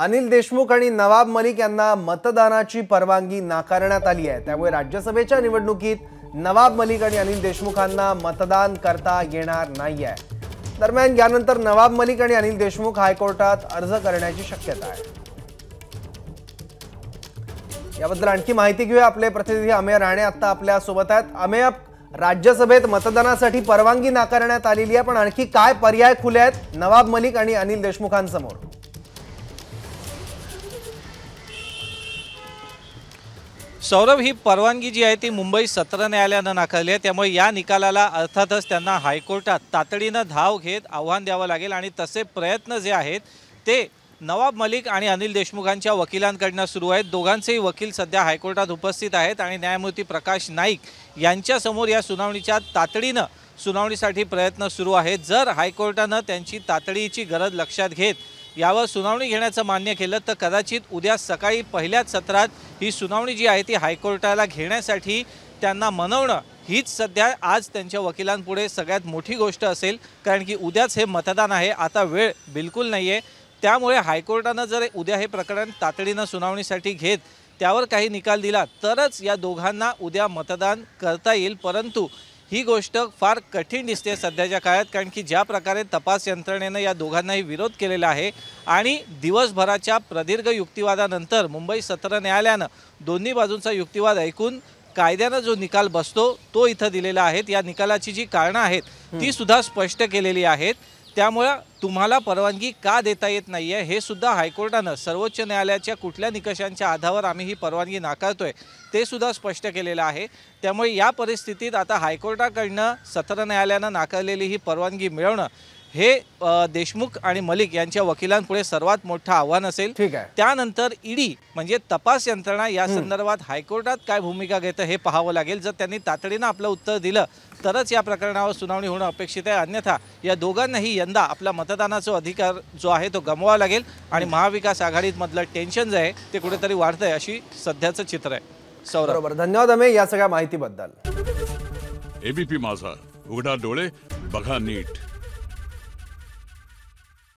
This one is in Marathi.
अनिल देशमुख आणि नवाब मलिक यांना मतदानाची परवानगी नाकारण्यात आली आहे त्यामुळे राज्यसभेच्या निवडणुकीत नवाब मलिक आणि अनिल देशमुखांना मतदान करता येणार नाही आहे दरम्यान यानंतर नवाब मलिक आणि अनिल देशमुख हायकोर्टात अर्ज करण्याची शक्यता आहे याबद्दल आणखी माहिती घेऊया आपले प्रतिनिधी अमेय राणे आता आपल्या सोबत आहेत अमेय राज्यसभेत मतदानासाठी परवानगी नाकारण्यात आलेली आहे पण आणखी काय पर्याय खुले आहेत नवाब मलिक आणि अनिल देशमुखांसमोर सौरभ ही परवानगी जी आहे ती मुंबई सत्र न्यायालयानं नाकारली आहे त्यामुळे या निकालाला अर्थातच त्यांना हायकोर्टात तातडीनं धाव घेत आव्हान द्यावं लागेल आणि तसे प्रयत्न जे आहेत ते नवाब मलिक आणि अनिल देशमुखांच्या वकिलांकडनं सुरू आहेत दोघांचेही वकील सध्या हायकोर्टात उपस्थित आहेत आणि न्यायमूर्ती प्रकाश नाईक यांच्यासमोर या सुनावणीच्या तातडीनं सुनावणीसाठी प्रयत्न सुरू आहेत जर हायकोर्टानं त्यांची तातडीची गरज लक्षात घेत यावर सुनावणी घेण्याचं मान्य केलं तर कदाचित उद्या सकाळी पहिल्याच सत्रात ही सुनावणी जी आहे ती हायकोर्टाला घेण्यासाठी त्यांना मनवणं हीच सध्या आज त्यांच्या वकिलांपुढे सगळ्यात मोठी गोष्ट असेल कारण की उद्याच हे मतदान आहे आता वेळ बिलकुल नाही आहे त्यामुळे हायकोर्टानं जर उद्या हे प्रकरण तातडीनं सुनावणीसाठी घेत त्यावर काही निकाल दिला तरच या दोघांना उद्या मतदान करता येईल परंतु ही गोष्ट फार कठीण दिसते सध्याच्या काळात कारण की ज्या प्रकारे तपास यंत्रणेनं या दोघांनाही विरोध केलेला आहे आणि दिवसभराच्या प्रदीर्घ युक्तिवादानंतर मुंबई सत्र न्यायालयानं दोन्ही बाजूंचा युक्तिवाद ऐकून कायद्यानं जो निकाल बसतो तो इथं दिलेला आहे या निकालाची जी कारणं आहेत ती सुद्धा स्पष्ट केलेली आहेत त्यामुळं तुम्हाला परवानगी का देता येत नाही आहे हे सुद्धा हायकोर्टानं सर्वोच्च न्यायालयाच्या कुठल्या निकषांच्या आधारावर आम्ही ही परवानगी नाकारतो आहे ते सुद्धा स्पष्ट केलेलं आहे त्यामुळे या परिस्थितीत आता हायकोर्टाकडनं सत्र न्यायालयानं नाकारलेली ही परवानगी मिळवणं हे देशमुख आणि मलिक यांच्या वकिलांपुढे सर्वात मोठं आव्हान असेल ठीक आहे त्यानंतर ईडी म्हणजे तपास यंत्रणा या संदर्भात हायकोर्टात काय भूमिका घेतं हे पाहावं लागेल जर त्यांनी तातडीनं आपलं उत्तर दिलं तरच या प्रकरणावर सुनावणी होणं अपेक्षित आहे अन्यथा या दोघांनाही यंदा आपला मतदानाचा अधिकार जो आहे तो गमवावा लागेल आणि महाविकास आघाडीमधलं टेन्शन जे आहे ते कुठेतरी वाढतंय अशी सध्याचं चित्र आहे सौरभ धन्यवाद अमे या सगळ्या माहितीबद्दल एबीपी माझा उघडा डोळे बघा नीट